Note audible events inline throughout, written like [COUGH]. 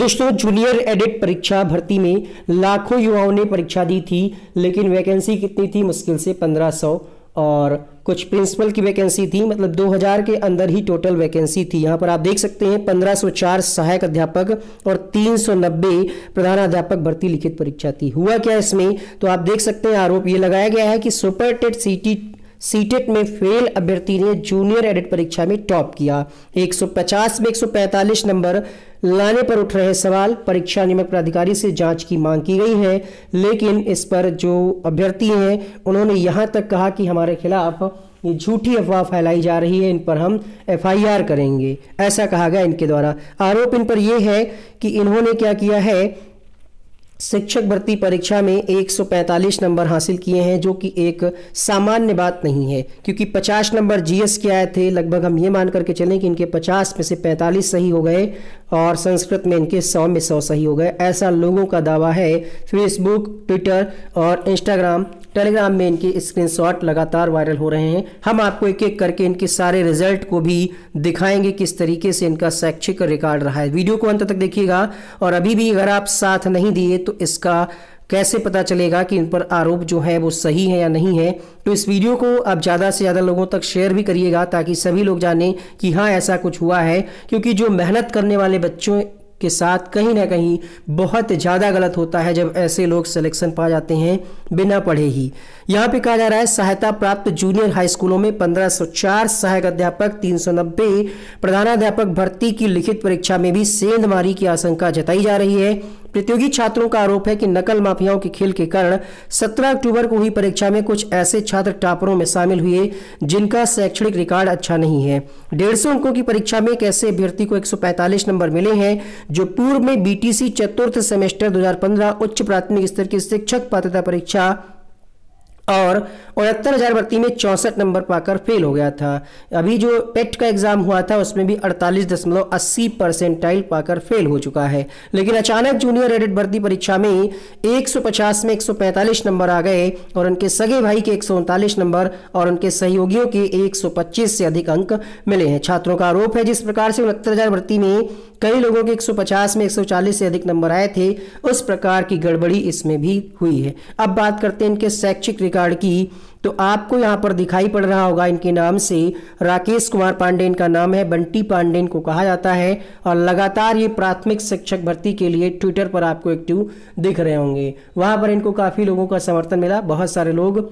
दोस्तों junior edit परीक्षा भर्ती में लाखों युवाओं ने परीक्षा दी थी लेकिन वैकेंसी कितनी थी मुश्किल से 1500 और कुछ प्रिंसिपल की वैकेंसी थी मतलब 2000 के अंदर ही टोटल वैकेंसी थी यहाँ पर आप देख सकते हैं 1504 सहायक अध्यापक और 390 प्रधान अध्यापक भर्ती लिखित परीक्षा थी हुआ क्या इसमें तो आप देख सकते हैं आरोप ये लगाया गया है कि सुपर टेट सिटी सीटेट e में फेल अभ्यर्थी ने जूनियर एडिट परीक्षा में टॉप किया 150 में 145 नंबर लाने पर उठ रहे सवाल परीक्षा नियमक प्राधिकारी से जांच की मांग की गई है लेकिन इस पर जो अभ्यर्थी हैं उन्होंने यहाँ तक कहा कि हमारे खिलाफ ये झूठी अफवाह फैलाई जा रही है इन पर हम एफआईआर करेंगे ऐसा कहा गया इनके द्वारा आरोप इन पर यह है कि इन्होंने क्या किया है शिक्षक भर्ती परीक्षा में 145 नंबर हासिल किए हैं जो कि एक सामान्य बात नहीं है क्योंकि 50 नंबर जीएस के आए थे लगभग हम ये मान करके चलें कि इनके 50 में से 45 सही हो गए और संस्कृत में इनके 100 में 100 सही हो गए ऐसा लोगों का दावा है फेसबुक ट्विटर और इंस्टाग्राम टेलीग्राम में इनके स्क्रीनशॉट लगातार वायरल हो रहे हैं हम आपको एक एक करके इनके सारे रिजल्ट को भी दिखाएंगे किस तरीके से इनका शैक्षिक रिकॉर्ड रहा है वीडियो को अंत तक देखिएगा और अभी भी अगर आप साथ नहीं दिए तो इसका कैसे पता चलेगा कि इन पर आरोप जो है वो सही है या नहीं है तो इस वीडियो को आप ज़्यादा से ज़्यादा लोगों तक शेयर भी करिएगा ताकि सभी लोग जानें कि हाँ ऐसा कुछ हुआ है क्योंकि जो मेहनत करने वाले बच्चों के साथ कहीं ना कहीं बहुत ज़्यादा गलत होता है जब ऐसे लोग सिलेक्शन पा जाते हैं बिना पढ़े ही यहाँ पे कहा जा रहा है सहायता प्राप्त जूनियर हाई स्कूलों में 1504 सहायक अध्यापक 390 प्रधानाध्यापक भर्ती की लिखित परीक्षा में भी सेंधमारी की आशंका जताई जा रही है प्रतियोगी छात्रों का आरोप है कि नकल माफियाओं के खेल के कारण 17 अक्टूबर को हुई परीक्षा में कुछ ऐसे छात्र टापरों में शामिल हुए जिनका शैक्षणिक रिकॉर्ड अच्छा नहीं है डेढ़ सौ अंकों की परीक्षा में एक ऐसे अभ्यर्थी को 145 नंबर मिले हैं जो पूर्व में बीटीसी चतुर्थ सेमेस्टर दो उच्च प्राथमिक स्तर की शिक्षक पात्रता परीक्षा और उनहत्तर हज़ार भर्ती में चौंसठ नंबर पाकर फेल हो गया था अभी जो पेट का एग्ज़ाम हुआ था उसमें भी अड़तालीस दशमलव अस्सी परसेंटाइल पाकर फेल हो चुका है लेकिन अचानक जूनियर एडिट भर्ती परीक्षा में 150 में 145 नंबर आ गए और उनके सगे भाई के एक नंबर और उनके सहयोगियों के पच्चीस से अधिक अंक मिले हैं छात्रों का आरोप है जिस प्रकार से उनहत्तर भर्ती में कई लोगों के 150 में 140 से अधिक नंबर आए थे उस प्रकार की गड़बड़ी इसमें भी हुई है अब बात करते हैं इनके शैक्षिक रिकॉर्ड की तो आपको यहाँ पर दिखाई पड़ रहा होगा इनके नाम से राकेश कुमार पांडे इनका नाम है बंटी पांडे इनको कहा जाता है और लगातार ये प्राथमिक शिक्षक भर्ती के लिए ट्विटर पर आपको एक्टिव दिख रहे होंगे वहां पर इनको काफ़ी लोगों का समर्थन मिला बहुत सारे लोग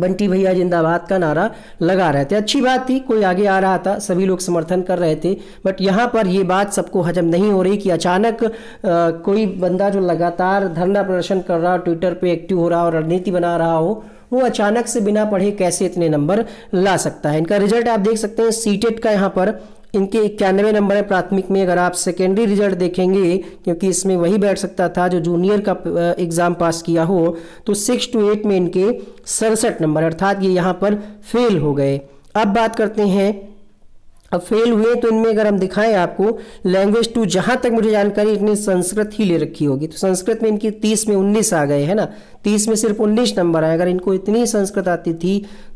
बंटी भैया जिंदाबाद का नारा लगा रहे थे अच्छी बात थी कोई आगे आ रहा था सभी लोग समर्थन कर रहे थे बट यहाँ पर ये बात सबको हजम नहीं हो रही कि अचानक आ, कोई बंदा जो लगातार धरना प्रदर्शन कर रहा ट्विटर पे एक्टिव हो रहा और रणनीति बना रहा हो वो अचानक से बिना पढ़े कैसे इतने नंबर ला सकता है इनका रिजल्ट आप देख सकते हैं सीटेट का यहाँ पर इनके इक्यानवे नंबर है प्राथमिक में अगर आप सेकेंडरी रिजल्ट देखेंगे क्योंकि इसमें वही बैठ सकता था जो जूनियर का एग्ज़ाम पास किया हो तो सिक्स टू एट में इनके सड़सठ नंबर अर्थात ये यहाँ पर फेल हो गए अब बात करते हैं अब फेल हुए तो इनमें अगर हम दिखाएं आपको लैंग्वेज टू जहां तक मुझे जानकारी इतनी संस्कृत ही ले रखी होगी तो संस्कृत में इनकी तीस में उन्नीस आ गए है ना तीस में सिर्फ उन्नीस नंबर आए अगर इनको इतनी संस्कृत आती थी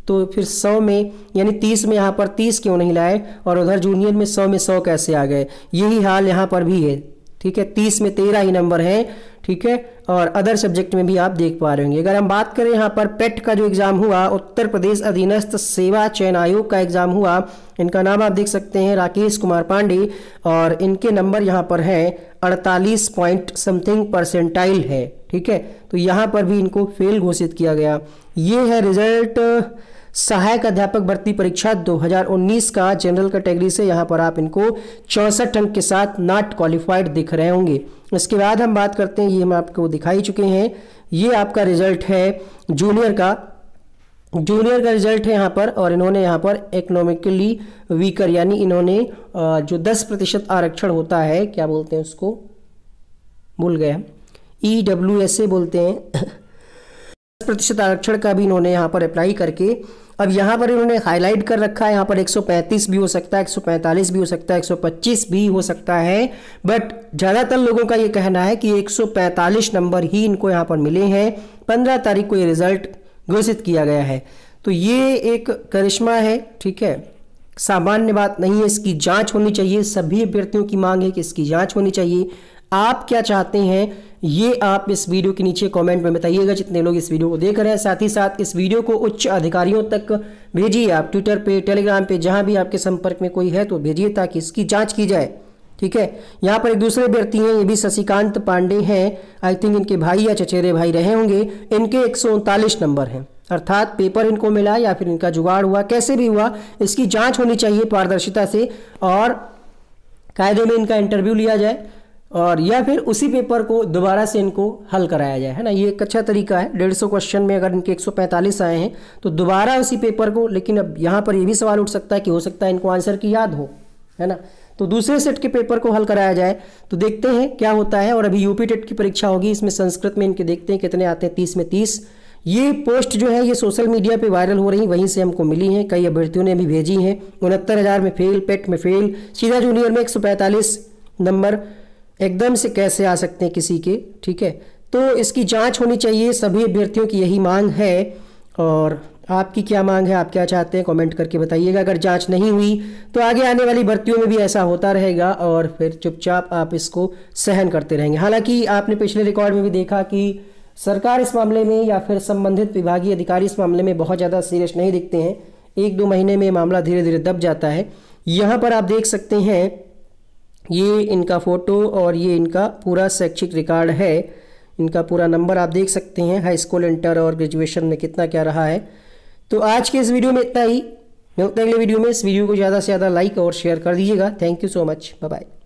तो फिर सौ में यानी तीस में यहां पर तीस क्यों नहीं लाए और उधर जूनियर में सौ में सौ कैसे आ गए यही हाल यहाँ पर भी है ठीक है तीस में तेरह ही नंबर हैं ठीक है और अदर सब्जेक्ट में भी आप देख पा रहे होंगे अगर हम बात करें यहाँ पर पेट का जो एग्ज़ाम हुआ उत्तर प्रदेश अधीनस्थ सेवा चयन आयोग का एग्ज़ाम हुआ इनका नाम आप देख सकते हैं राकेश कुमार पांडे और इनके नंबर यहाँ पर हैं अड़तालीस पॉइंट समथिंग परसेंटाइल है ठीक है तो यहाँ पर भी इनको फेल घोषित किया गया ये है रिजल्ट सहायक अध्यापक भर्ती परीक्षा 2019 का जनरल कैटेगरी से यहाँ पर आप इनको चौंसठ अंक के साथ नॉट क्वालिफाइड दिख रहे होंगे इसके बाद हम बात करते हैं ये हम आपको दिखाई चुके हैं ये आपका रिजल्ट है जूनियर का जूनियर का रिजल्ट है यहाँ पर और इन्होंने यहाँ पर इकोनॉमिकली वीकर यानी इन्होंने जो 10 प्रतिशत आरक्षण होता है क्या बोलते हैं उसको भूल गए ई डब्ल्यू एस ए बोलते हैं [COUGHS] दस प्रतिशत आरक्षण का भी इन्होंने यहाँ पर अप्लाई करके अब यहाँ पर इन्होंने हाईलाइट कर रखा है यहाँ पर 135 भी हो सकता है 145 भी हो सकता है 125 भी हो सकता है बट ज़्यादातर लोगों का ये कहना है कि 145 नंबर ही इनको यहाँ पर मिले हैं 15 तारीख को ये रिजल्ट घोषित किया गया है तो ये एक करिश्मा है ठीक है सामान्य बात नहीं है इसकी जाँच होनी चाहिए सभी अभ्यर्थियों की मांग है कि इसकी जांच होनी चाहिए आप क्या चाहते हैं ये आप इस वीडियो के नीचे कमेंट में बताइएगा जितने लोग इस वीडियो को देख रहे हैं साथ ही साथ इस वीडियो को उच्च अधिकारियों तक भेजिए आप ट्विटर पे टेलीग्राम पे जहां भी आपके संपर्क में कोई है तो भेजिए ताकि इसकी जांच की जाए ठीक है यहाँ पर एक दूसरे व्यक्ति हैं ये भी शशिकांत पांडे हैं आई थिंक इनके भाई या चचेरे भाई रहे होंगे इनके एक नंबर हैं अर्थात पेपर इनको मिला या फिर इनका जुगाड़ हुआ कैसे भी हुआ इसकी जाँच होनी चाहिए पारदर्शिता से और कायदे में इनका इंटरव्यू लिया जाए और या फिर उसी पेपर को दोबारा से इनको हल कराया जाए है ना ये एक अच्छा तरीका है डेढ़ सौ क्वेश्चन में अगर इनके 145 आए हैं तो दोबारा उसी पेपर को लेकिन अब यहाँ पर ये भी सवाल उठ सकता है कि हो सकता है इनको आंसर की याद हो है ना तो दूसरे सेट के पेपर को हल कराया जाए तो देखते हैं क्या होता है और अभी यूपी टेट की परीक्षा होगी इसमें संस्कृत में इनके देखते हैं कितने आते हैं तीस में तीस ये पोस्ट जो है ये सोशल मीडिया पे वायरल हो रही वहीं से हमको मिली हैं कई अभ्यर्थियों ने भी भेजी हैं उनहत्तर हज़ार में फेल पेट में फेल सीधा जूनियर में एक नंबर एकदम से कैसे आ सकते हैं किसी के ठीक है तो इसकी जांच होनी चाहिए सभी अभ्यर्थियों की यही मांग है और आपकी क्या मांग है आप क्या चाहते हैं कमेंट करके बताइएगा अगर जांच नहीं हुई तो आगे आने वाली भर्तियों में भी ऐसा होता रहेगा और फिर चुपचाप आप इसको सहन करते रहेंगे हालांकि आपने पिछले रिकॉर्ड में भी देखा कि सरकार इस मामले में या फिर संबंधित विभागीय अधिकारी इस मामले में बहुत ज़्यादा सीरियस नहीं दिखते हैं एक दो महीने में मामला धीरे धीरे दब जाता है यहाँ पर आप देख सकते हैं ये इनका फ़ोटो और ये इनका पूरा शैक्षिक रिकॉर्ड है इनका पूरा नंबर आप देख सकते हैं हाई स्कूल इंटर और ग्रेजुएशन में कितना क्या रहा है तो आज के इस वीडियो में इतना ही मिलते हैं अगले वीडियो में इस वीडियो को ज़्यादा से ज़्यादा लाइक और शेयर कर दीजिएगा thank you so much bye